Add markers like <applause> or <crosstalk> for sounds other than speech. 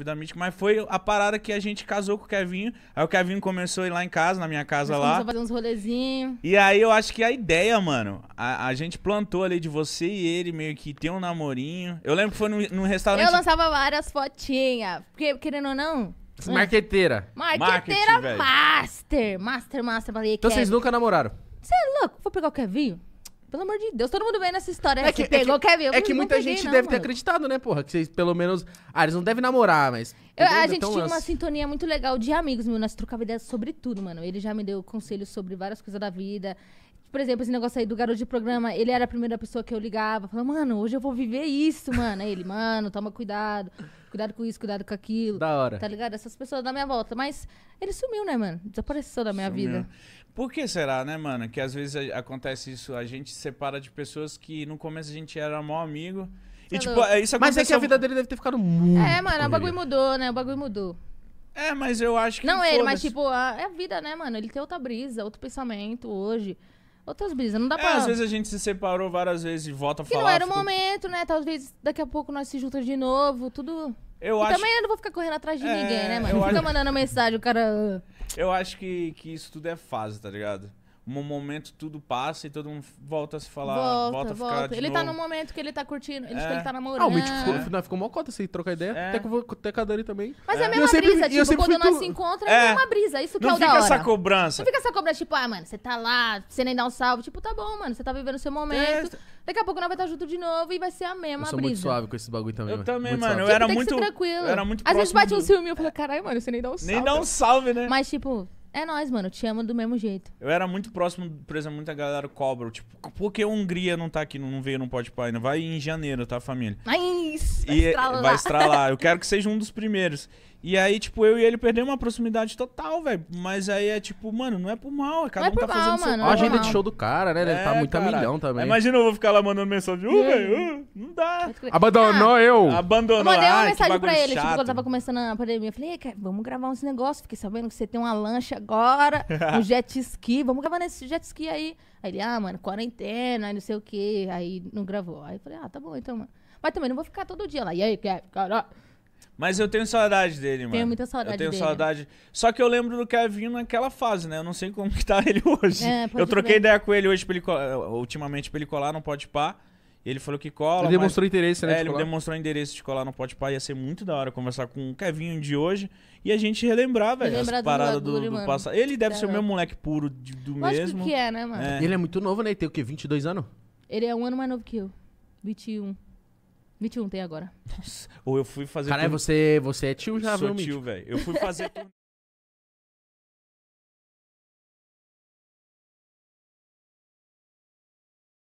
Vida Mítica, mas foi a parada que a gente casou com o Kevinho. Aí o Kevinho começou a ir lá em casa, na minha casa Começou lá. fazer uns rolezinhos. E aí eu acho que a ideia, mano, a, a gente plantou ali de você e ele meio que tem um namorinho. Eu lembro que foi num, num restaurante. Eu lançava várias fotinhas, porque querendo ou não. Marqueteira. Marqueteira master. Master, master. Falei, Então vocês nunca namoraram? Você é louco? Vou pegar o Kevinho? Pelo amor de Deus, todo mundo vem nessa história. É que, pegou, é que, quer ver? Eu é que muita peguei, gente não, deve mano. ter acreditado, né, porra? Que vocês, pelo menos. Ah, eles não devem namorar, mas. Eu, a gente então, tinha uma assim. sintonia muito legal de amigos, meu. Nós trocava ideias sobre tudo, mano. Ele já me deu conselhos sobre várias coisas da vida. Por exemplo, esse negócio aí do garoto de programa, ele era a primeira pessoa que eu ligava, falava, mano, hoje eu vou viver isso, mano. Aí ele, mano, toma cuidado. Cuidado com isso, cuidado com aquilo. Da hora. Tá ligado? Essas pessoas da minha volta. Mas ele sumiu, né, mano? Desapareceu da minha sumiu. vida. Por que será, né, mano? Que às vezes acontece isso. A gente separa de pessoas que no começo a gente era maior amigo. E, tá tipo, isso aconteceu... Mas é que a vida dele deve ter ficado muito. É, mano, o bagulho mudou, né? O bagulho mudou. É, mas eu acho que. Não ele, mas tipo, a, é a vida, né, mano? Ele tem outra brisa, outro pensamento hoje outras brisas. Não dá é, pra. Às vezes a gente se separou várias vezes e volta a falar. Que não era o momento, né? Talvez daqui a pouco nós se juntamos de novo, tudo. Eu e acho... Também eu não vou ficar correndo atrás de é, ninguém, né, mano? Não fica mandando mensagem, o cara. Ah. Eu acho que, que isso tudo é fase, tá ligado? um momento tudo passa e todo mundo volta a se falar, volta, volta a ficar volta. Ele tá novo. tá no momento que ele tá curtindo, ele, é. ele tá namorando. Ah, o Mitch ficou, ficou mó cota, assim, trocar ideia. É. Até, com, até com a Dani também. Mas é, a tipo, é. É mesma brisa, tipo, quando nós tu... se encontramos, é. é uma brisa, isso que não é o da hora. Não fica essa cobrança. Não fica essa cobrança, tipo, ah, mano, você tá lá, você nem dá um salve. Tipo, tá bom, mano, você tá vivendo o seu momento. Daqui a pouco nós vai estar tá junto de novo e vai ser a mesma eu sou brisa. muito suave com esse bagulho também. Eu também, mano. Eu era tipo, muito tranquilo. Era muito Às vezes bate um ciúme e eu falo, caralho, mano, você nem dá um salve. Nem dá um salve, né? Mas, tipo... É nós, mano, te amo do mesmo jeito. Eu era muito próximo, por exemplo, muita galera cobra. Tipo, por que a Hungria não tá aqui, não veio, não pode pai? Não vai em janeiro, tá, família? Mas, vai e estralar. Vai estralar. Eu quero que seja um dos primeiros. E aí, tipo, eu e ele perdemos uma proximidade total, velho. Mas aí é tipo, mano, não é por mal. É cada não é um tá é tá mal, fazendo mano, seu... A agenda de show do cara, né? É, ele tá é, muito cara. a milhão também. imagina eu vou ficar lá mandando mensagem. Uh, velho, uh, não dá. Abandonou ah, eu. Abandonou. Eu mandei uma Ai, mensagem pra ele, chato. tipo, quando tava começando a pandemia. Eu falei, cara, vamos gravar uns negócios. Fiquei sabendo que você tem uma lancha agora, <laughs> um jet ski. Vamos gravar nesse jet ski aí. Aí ele, ah, mano, quarentena, aí não sei o quê. Aí não gravou. Aí eu falei, ah, tá bom então, mano. Mas também não vou ficar todo dia lá. E aí, cara? Mas eu tenho saudade dele, mano. Tenho muita saudade dele. Eu tenho dele. saudade. Só que eu lembro do Kevin naquela fase, né? Eu não sei como que tá <laughs> ele hoje. É, eu troquei ver. ideia com ele hoje, pra ele colar, ultimamente, pra ele colar no Pode Pá. Ele falou que cola. Ele demonstrou mas... interesse, né? É, de ele colar. demonstrou endereço de colar no Pode Pá. Ia ser muito da hora conversar com o Kevin de hoje e a gente relembrar, velho, as paradas do, do, do passado. Ele deve ser o meu moleque puro de, do Lógico mesmo. que é, né, mano? É. Ele é muito novo, né? Ele tem o quê? 22 anos? Ele é um ano mais novo que eu. 21. 21 tem agora. Nossa. Ou eu fui fazer. Caralho, turnê... você, você é tio já, Sou viu, tio, velho. Eu fui fazer.